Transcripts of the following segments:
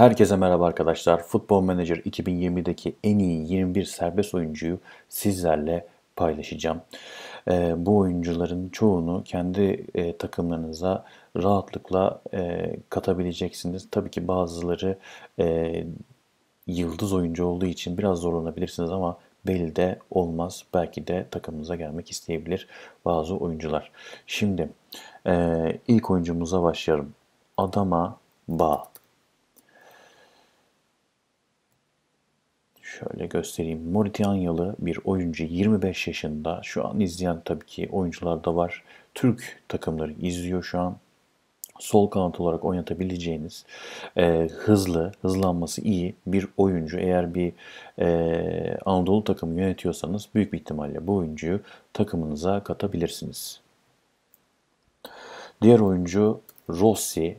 Herkese merhaba arkadaşlar. Football Manager 2020'deki en iyi 21 serbest oyuncuyu sizlerle paylaşacağım. E, bu oyuncuların çoğunu kendi e, takımlarınıza rahatlıkla e, katabileceksiniz. Tabii ki bazıları e, yıldız oyuncu olduğu için biraz zorlanabilirsiniz ama belli de olmaz. Belki de takımımıza gelmek isteyebilir bazı oyuncular. Şimdi e, ilk oyuncumuza başlayalım. Adama Bağ. Şöyle göstereyim. Moritanyalı bir oyuncu 25 yaşında. Şu an izleyen tabii ki oyuncular da var. Türk takımları izliyor şu an. Sol kanat olarak oynatabileceğiniz e, hızlı, hızlanması iyi bir oyuncu. Eğer bir e, Anadolu takımı yönetiyorsanız büyük bir ihtimalle bu oyuncuyu takımınıza katabilirsiniz. Diğer oyuncu Rossi.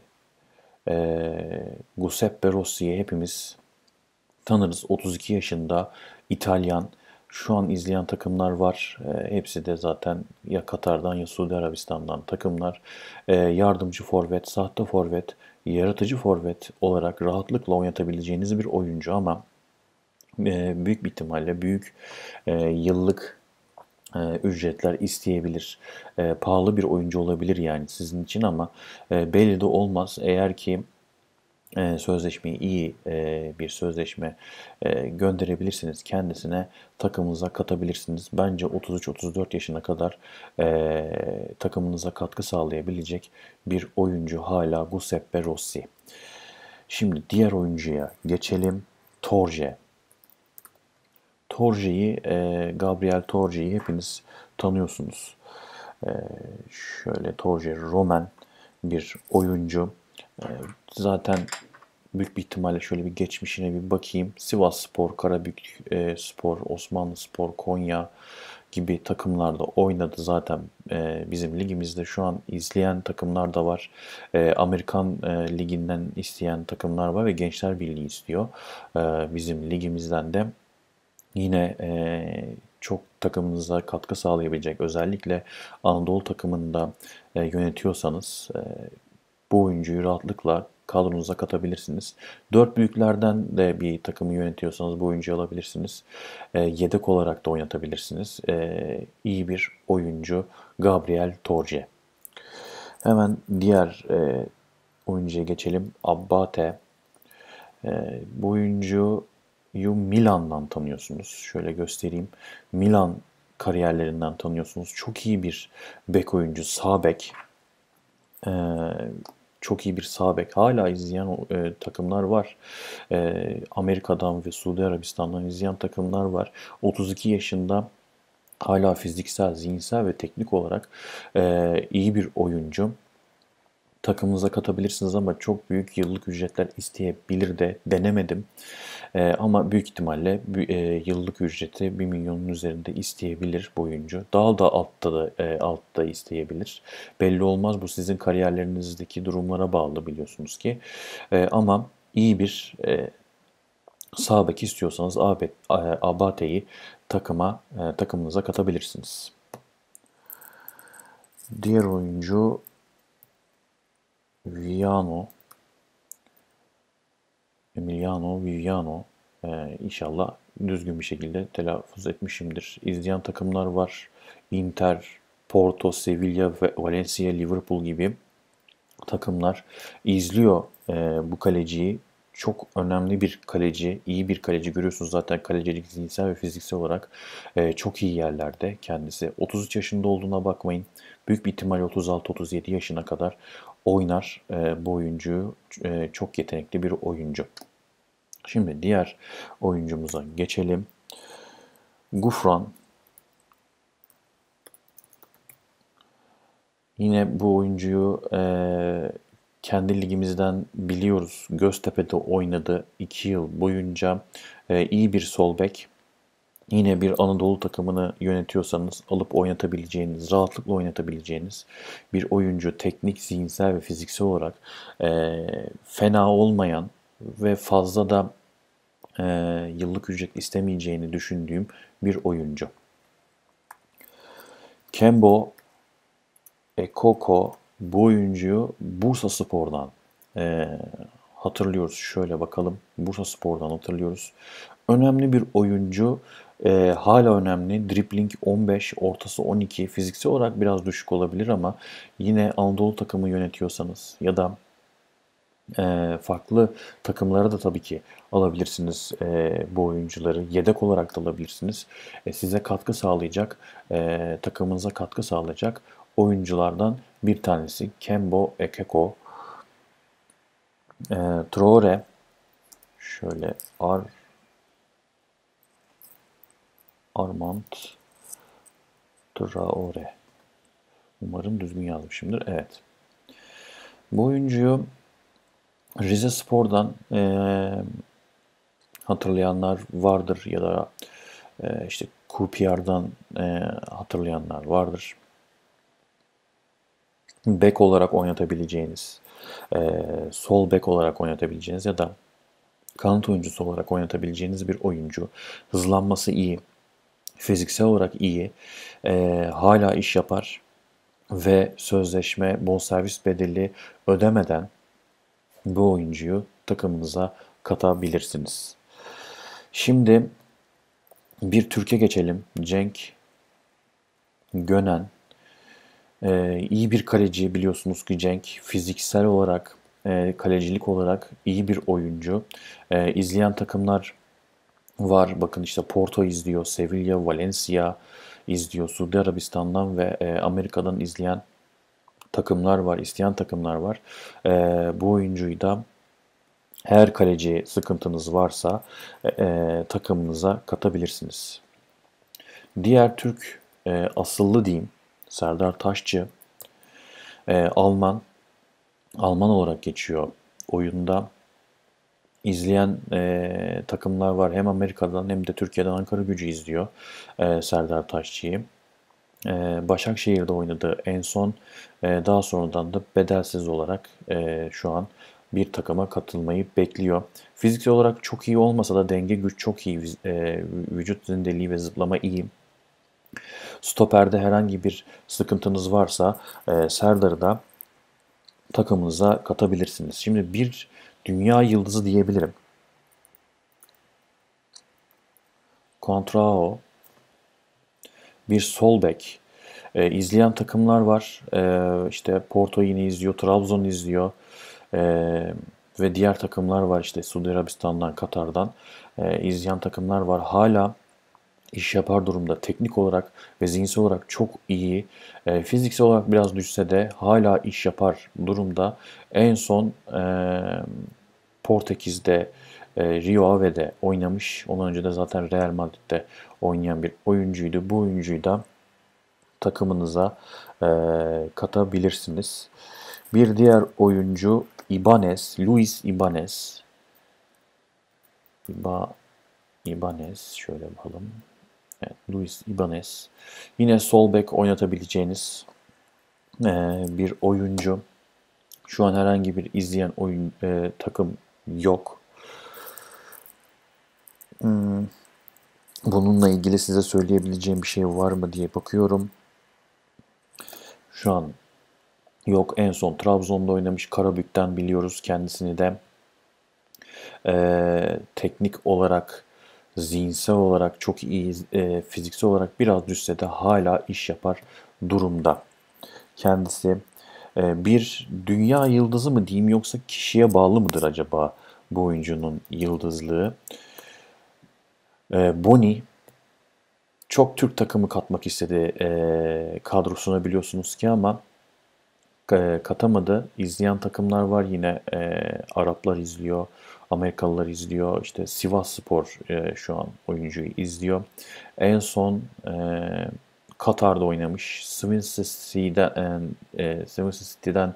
E, Giuseppe Rossi'yi hepimiz tanırız. 32 yaşında İtalyan. Şu an izleyen takımlar var. E, hepsi de zaten ya Katar'dan ya Suudi Arabistan'dan takımlar. E, yardımcı forvet, sahte forvet, yaratıcı forvet olarak rahatlıkla oynatabileceğiniz bir oyuncu ama e, büyük bir ihtimalle büyük e, yıllık e, ücretler isteyebilir. E, pahalı bir oyuncu olabilir yani sizin için ama e, belli de olmaz. Eğer ki ee, sözleşmeyi iyi e, bir sözleşme e, gönderebilirsiniz. Kendisine takımınıza katabilirsiniz. Bence 33-34 yaşına kadar e, takımınıza katkı sağlayabilecek bir oyuncu hala Giuseppe Rossi. Şimdi diğer oyuncuya geçelim. Torje. Torje'yi, e, Gabriel Torje'yi hepiniz tanıyorsunuz. şöyle Torje Roman bir oyuncu. Ee, zaten büyük bir ihtimalle şöyle bir geçmişine bir bakayım. Sivas Spor, Karabük e, Spor, Osmanlı Spor, Konya gibi takımlarda oynadı zaten e, bizim ligimizde şu an izleyen takımlar da var. E, Amerikan liginden isteyen takımlar var ve Gençler Birliği istiyor. bizim ligimizden de yine çok takımınıza katkı sağlayabilecek özellikle Anadolu takımında yönetiyorsanız bu oyuncuyu rahatlıkla kadronuza katabilirsiniz. Dört büyüklerden de bir takımı yönetiyorsanız bu oyuncuyu alabilirsiniz. E, yedek olarak da oynatabilirsiniz. E, iyi bir oyuncu Gabriel Torje. Hemen diğer e, oyuncuya geçelim. Abbate. E, bu oyuncuyu Milan'dan tanıyorsunuz. Şöyle göstereyim. Milan kariyerlerinden tanıyorsunuz. Çok iyi bir bek oyuncu. Sağ bek. E, çok iyi bir sağ bek. Hala izleyen e, takımlar var. E, Amerika'dan ve Suudi Arabistan'dan izleyen takımlar var. 32 yaşında hala fiziksel, zihinsel ve teknik olarak e, iyi bir oyuncu takımınıza katabilirsiniz ama çok büyük yıllık ücretler isteyebilir de denemedim. E, ama büyük ihtimalle e, yıllık ücreti 1 milyonun üzerinde isteyebilir bu oyuncu. Daha da altta da e, altta isteyebilir. Belli olmaz bu sizin kariyerlerinizdeki durumlara bağlı biliyorsunuz ki. E, ama iyi bir e, sağ istiyorsanız Abate'yi takıma e, takımınıza katabilirsiniz. Diğer oyuncu Viano Emiliano Viviano ee, inşallah düzgün bir şekilde telaffuz etmişimdir. İzleyen takımlar var. Inter, Porto, Sevilla, Valencia, Liverpool gibi takımlar izliyor e, bu kaleciyi. Çok önemli bir kaleci, iyi bir kaleci. Görüyorsunuz zaten kalecilik zihinsel ve fiziksel olarak e, çok iyi yerlerde kendisi. 33 yaşında olduğuna bakmayın. Büyük bir ihtimal 36-37 yaşına kadar oynar e, bu oyuncu. E, çok yetenekli bir oyuncu. Şimdi diğer oyuncumuza geçelim. Gufran Yine bu oyuncuyu e, kendi ligimizden biliyoruz. Göztepe'de oynadı 2 yıl boyunca. E, iyi bir sol bek yine bir Anadolu takımını yönetiyorsanız alıp oynatabileceğiniz, rahatlıkla oynatabileceğiniz bir oyuncu teknik, zihinsel ve fiziksel olarak e, fena olmayan ve fazla da e, yıllık ücret istemeyeceğini düşündüğüm bir oyuncu. Kembo Ekoko bu oyuncuyu Bursa Spor'dan e, hatırlıyoruz. Şöyle bakalım Bursa Spor'dan hatırlıyoruz. Önemli bir oyuncu e, hala önemli. Dribbling 15, ortası 12. Fiziksel olarak biraz düşük olabilir ama yine Anadolu takımı yönetiyorsanız ya da e, farklı takımlara da tabii ki alabilirsiniz e, bu oyuncuları. Yedek olarak da alabilirsiniz. E, size katkı sağlayacak, e, takımınıza katkı sağlayacak oyunculardan bir tanesi Kembo Ekeko. E, Traore şöyle R Armand Traore. Umarım düzgün yazmışımdır. Evet. Bu oyuncuyu Rize Spor'dan e, hatırlayanlar vardır ya da e, işte QPR'dan e, hatırlayanlar vardır. Bek olarak oynatabileceğiniz, e, sol bek olarak oynatabileceğiniz ya da kanat oyuncusu olarak oynatabileceğiniz bir oyuncu. Hızlanması iyi, fiziksel olarak iyi, e, hala iş yapar ve sözleşme, bonservis bedeli ödemeden bu oyuncuyu takımınıza katabilirsiniz. Şimdi bir Türkiye geçelim. Cenk Gönen. Ee, iyi bir kaleci biliyorsunuz ki Cenk fiziksel olarak, e, kalecilik olarak iyi bir oyuncu. E, izleyen takımlar var. Bakın işte Porto izliyor, Sevilla, Valencia izliyor. Suudi Arabistan'dan ve e, Amerika'dan izleyen takımlar var, isteyen takımlar var. E, bu oyuncuyu da her kaleci sıkıntınız varsa e, e, takımınıza katabilirsiniz. Diğer Türk asıllı diyeyim Serdar Taşçı Alman Alman olarak geçiyor oyunda izleyen e, takımlar var. Hem Amerika'dan hem de Türkiye'den Ankara gücü izliyor e, Serdar Taşçı'yı. E, Başakşehir'de oynadı en son. E, daha sonradan da bedelsiz olarak e, şu an bir takıma katılmayı bekliyor. Fiziksel olarak çok iyi olmasa da denge güç çok iyi. E, vücut zindeliği ve zıplama iyi. Stoperde herhangi bir sıkıntınız varsa e, Serdar'ı da takımınıza katabilirsiniz. Şimdi bir dünya yıldızı diyebilirim. Contrao bir sol bek. E, izleyen takımlar var. E, işte Porto yine izliyor, Trabzon izliyor. E, ve diğer takımlar var işte Suudi Arabistan'dan, Katar'dan e, izleyen takımlar var. Hala iş yapar durumda. Teknik olarak ve zihinsel olarak çok iyi. E, fiziksel olarak biraz düşse de hala iş yapar durumda. En son e, Portekiz'de e, Rio Ave'de oynamış. Ondan önce de zaten Real Madrid'de oynayan bir oyuncuydu. Bu oyuncuyu da takımınıza e, katabilirsiniz. Bir diğer oyuncu Ibanez, Luis Ibanez. İba, Ibanez şöyle bakalım. Evet, Luis Ibanez. Yine sol bek oynatabileceğiniz e, bir oyuncu. Şu an herhangi bir izleyen oyun e, takım yok. Hmm. Bununla ilgili size söyleyebileceğim bir şey var mı diye bakıyorum. Şu an yok. En son Trabzon'da oynamış Karabük'ten biliyoruz kendisini de. Ee, teknik olarak zihinsel olarak çok iyi, e, fiziksel olarak biraz düşse de hala iş yapar durumda. Kendisi e, bir dünya yıldızı mı diyeyim yoksa kişiye bağlı mıdır acaba bu oyuncunun yıldızlığı? E, Boni çok Türk takımı katmak istedi e, kadrosuna biliyorsunuz ki ama e, katamadı. İzleyen takımlar var yine e, Araplar izliyor, Amerikalılar izliyor. İşte Sivas Spor e, şu an oyuncuyu izliyor. En son e, Katar'da oynamış. Swansea City'den, e, Swansea e, City'den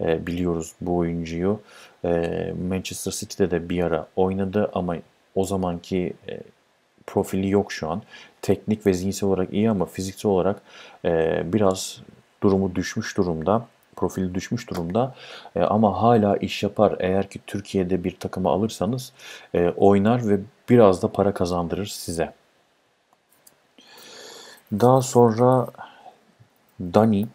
e, biliyoruz bu oyuncuyu. E, Manchester City'de de bir ara oynadı ama o zamanki e, profili yok şu an. Teknik ve zihinsel olarak iyi ama fiziksel olarak e, biraz durumu düşmüş durumda profili düşmüş durumda e, ama hala iş yapar. Eğer ki Türkiye'de bir takımı alırsanız e, oynar ve biraz da para kazandırır size. Daha sonra Dani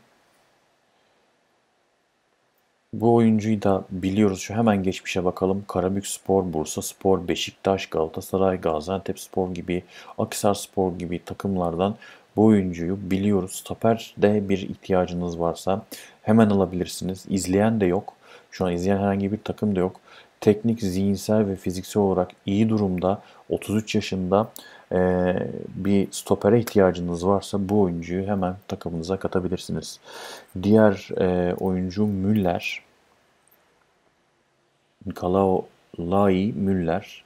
bu oyuncuyu da biliyoruz. Şu hemen geçmişe bakalım. Karabük Spor, Bursa Spor, Beşiktaş, Galatasaray, Gaziantep Spor gibi, Akisar Spor gibi takımlardan bu oyuncuyu biliyoruz. de bir ihtiyacınız varsa hemen alabilirsiniz. İzleyen de yok. Şu an izleyen herhangi bir takım da yok. Teknik, zihinsel ve fiziksel olarak iyi durumda 33 yaşında e, bir stopere ihtiyacınız varsa bu oyuncuyu hemen takımınıza katabilirsiniz. Diğer e, oyuncu Müller. Nikolao Lai Müller.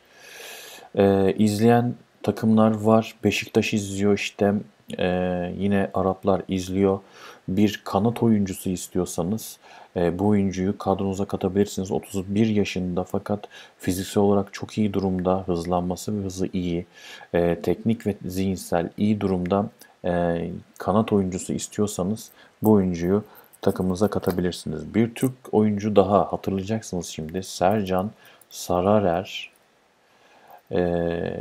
E, izleyen takımlar var. Beşiktaş izliyor işte ee, yine Araplar izliyor. Bir kanat oyuncusu istiyorsanız e, bu oyuncuyu kadronuza katabilirsiniz. 31 yaşında fakat fiziksel olarak çok iyi durumda. Hızlanması ve hızı iyi. E, teknik ve zihinsel iyi durumda e, kanat oyuncusu istiyorsanız bu oyuncuyu takımınıza katabilirsiniz. Bir Türk oyuncu daha hatırlayacaksınız şimdi. Sercan Sararer. Ee,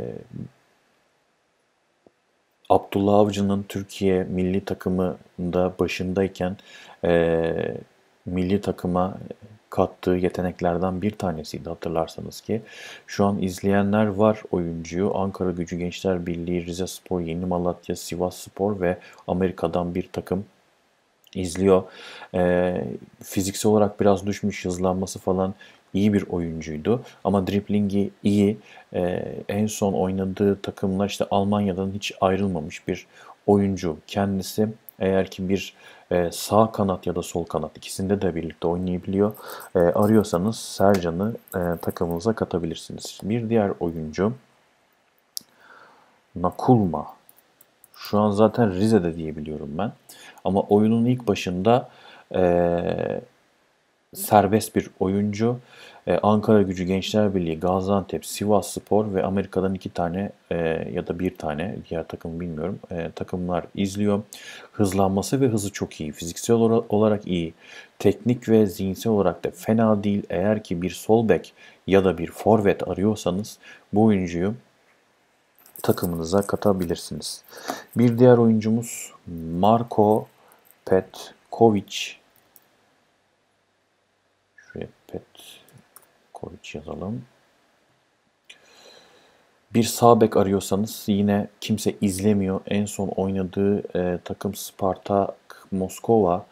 Abdullah Avcı'nın Türkiye milli takımında başındayken e, milli takıma kattığı yeteneklerden bir tanesiydi hatırlarsanız ki. Şu an izleyenler var oyuncuyu. Ankara Gücü Gençler Birliği, Rize Spor, Yeni Malatya, Sivas Spor ve Amerika'dan bir takım izliyor. E, fiziksel olarak biraz düşmüş, hızlanması falan iyi bir oyuncuydu. Ama driblingi iyi. E, en son oynadığı takımla işte Almanya'dan hiç ayrılmamış bir oyuncu. Kendisi eğer ki bir e, sağ kanat ya da sol kanat ikisinde de birlikte oynayabiliyor. E, arıyorsanız Sercan'ı e, takımınıza katabilirsiniz. Bir diğer oyuncu Nakulma şu an zaten Rize'de diyebiliyorum ben. Ama oyunun ilk başında e, serbest bir oyuncu. E, Ankara Gücü Gençler Birliği, Gaziantep, Sivas Spor ve Amerika'dan iki tane e, ya da bir tane diğer takım bilmiyorum e, takımlar izliyor. Hızlanması ve hızı çok iyi. Fiziksel olarak iyi. Teknik ve zihinsel olarak da fena değil. Eğer ki bir sol bek ya da bir forvet arıyorsanız bu oyuncuyu takımınıza katabilirsiniz. Bir diğer oyuncumuz Marko Petkovic. Şuraya Petkovic yazalım. Bir sağ bek arıyorsanız yine kimse izlemiyor. En son oynadığı e, takım Spartak Moskova.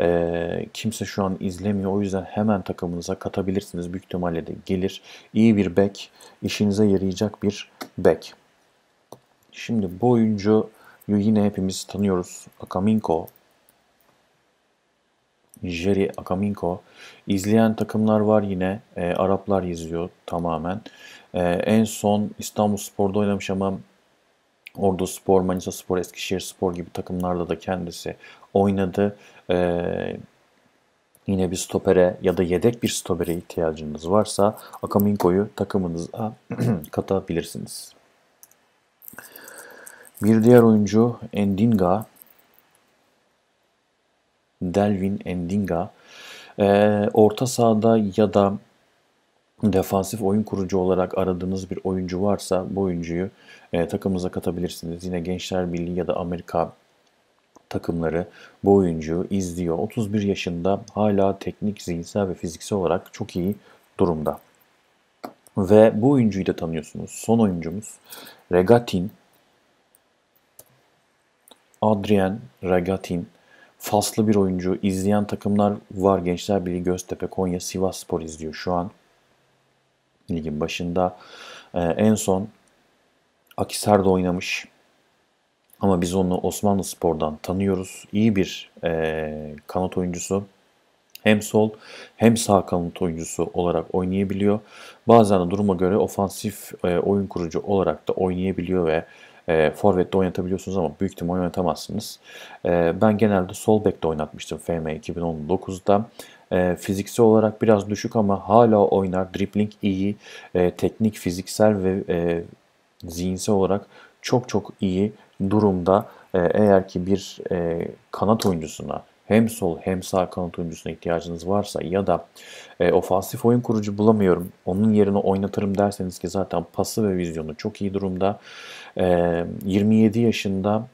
E, kimse şu an izlemiyor. O yüzden hemen takımınıza katabilirsiniz. Büyük ihtimalle de gelir. İyi bir bek, işinize yarayacak bir bek. Şimdi bu oyuncuyu yine hepimiz tanıyoruz. Akaminko. Jerry Akaminko. İzleyen takımlar var yine. E, Araplar yazıyor tamamen. E, en son İstanbul Spor'da oynamış ama Ordu Spor, Manisa Spor, Eskişehir Spor gibi takımlarda da kendisi oynadı. Ee, yine bir stopere ya da yedek bir stopere ihtiyacınız varsa Akaminko'yu takımınıza katabilirsiniz. Bir diğer oyuncu Endinga. Delvin Endinga. Ee, orta sahada ya da defansif oyun kurucu olarak aradığınız bir oyuncu varsa bu oyuncuyu e, takımınıza katabilirsiniz. Yine Gençler Birliği ya da Amerika takımları bu oyuncuyu izliyor. 31 yaşında hala teknik, zihinsel ve fiziksel olarak çok iyi durumda. Ve bu oyuncuyu da tanıyorsunuz. Son oyuncumuz Regatin Adrien Ragatin faslı bir oyuncu. İzleyen takımlar var. Gençler Birliği, Göztepe, Konya, Sivas Spor izliyor şu an. Ligin başında. Ee, en son Akisar'da oynamış. Ama biz onu Osmanlı Spor'dan tanıyoruz. İyi bir e, kanat oyuncusu. Hem sol hem sağ kanat oyuncusu olarak oynayabiliyor. Bazen de duruma göre ofansif e, oyun kurucu olarak da oynayabiliyor ve e, ee, forvette oynatabiliyorsunuz ama büyük ihtimal oynatamazsınız. E, ben genelde sol bekte oynatmıştım FM 2019'da. E, fiziksel olarak biraz düşük ama hala oynar. Dribbling iyi, e, teknik, fiziksel ve e, zihinsel olarak çok çok iyi durumda. E, eğer ki bir e, kanat oyuncusuna hem sol hem sağ kanat oyuncusuna ihtiyacınız varsa ya da e, ofansif oyun kurucu bulamıyorum onun yerine oynatırım derseniz ki zaten pası ve vizyonu çok iyi durumda. E, 27 yaşında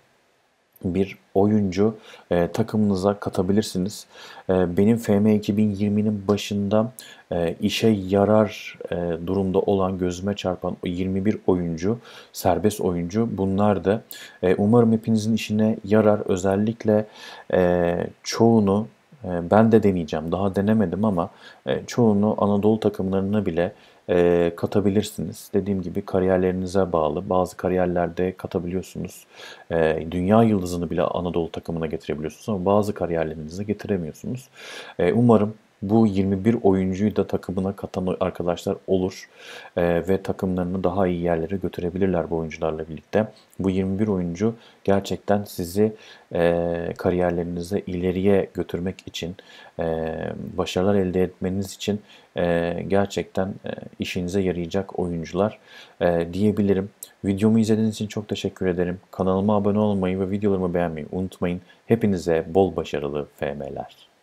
bir oyuncu e, takımınıza katabilirsiniz. E, benim FM 2020'nin başında e, işe yarar e, durumda olan gözüme çarpan 21 oyuncu, serbest oyuncu bunlar da e, umarım hepinizin işine yarar. Özellikle e, çoğunu e, ben de deneyeceğim. Daha denemedim ama e, çoğunu Anadolu takımlarına bile e, katabilirsiniz. Dediğim gibi kariyerlerinize bağlı. Bazı kariyerlerde katabiliyorsunuz. E, dünya yıldızını bile Anadolu takımına getirebiliyorsunuz ama bazı kariyerlerinizi getiremiyorsunuz. E, umarım bu 21 oyuncuyu da takımına katan arkadaşlar olur e, ve takımlarını daha iyi yerlere götürebilirler bu oyuncularla birlikte. Bu 21 oyuncu gerçekten sizi e, kariyerlerinize ileriye götürmek için, e, başarılar elde etmeniz için e, gerçekten e, işinize yarayacak oyuncular e, diyebilirim. Videomu izlediğiniz için çok teşekkür ederim. Kanalıma abone olmayı ve videolarımı beğenmeyi unutmayın. Hepinize bol başarılı FM'ler.